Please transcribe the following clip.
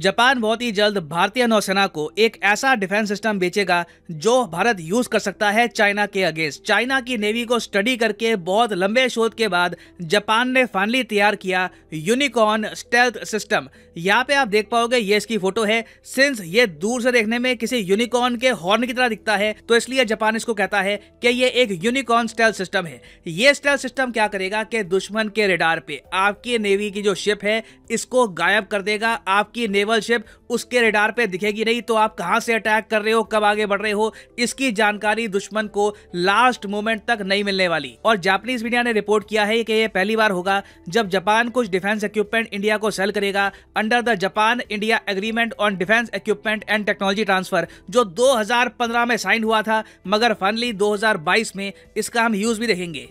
Japan बहुत ही जल्द भारतीय नौसेना को एक ऐसा डिफेंस सिस्टम बेचेगा जो भारत यूज कर सकता है चाइना के अगेंस्ट चाइना की नेवी को स्टडी करके बहुत लंबे शोध के बाद जापान ने फाइनली तैयार किया यूनिकॉर्न स्टेल्थ सिस्टम यहाँ पे आप देख पाओगे ये इसकी फोटो है सिंस ये दूर से देखने में किसी यूनिकॉर्न के हॉर्न की तरह दिखता है तो इसलिए जापान इसको कहता है कि ये एक यूनिकॉर्न स्टेल्थ सिस्टम है ये स्टेल्थ सिस्टम क्या करेगा कि दुश्मन के रेडार पे आपकी नेवी की जो शिप है इसको गायब कर देगा आपकी नेवल शिप उसके रेडार पे दिखेगी नहीं तो आप कहां से अटैक कर रहे हो कब आगे बढ़ रहे हो इसकी जानकारी दुश्मन को लास्ट मोमेंट तक नहीं मिलने वाली और जापानीज मीडिया ने रिपोर्ट किया है कि यह पहली बार होगा जब जापान कुछ डिफेंस इक्विपमेंट इंडिया को सेल करेगा under the Japan India agreement on defence equipment and technology transfer जो दो में साइन हुआ था मगर फाइनली दो में इसका हम यूज भी देखेंगे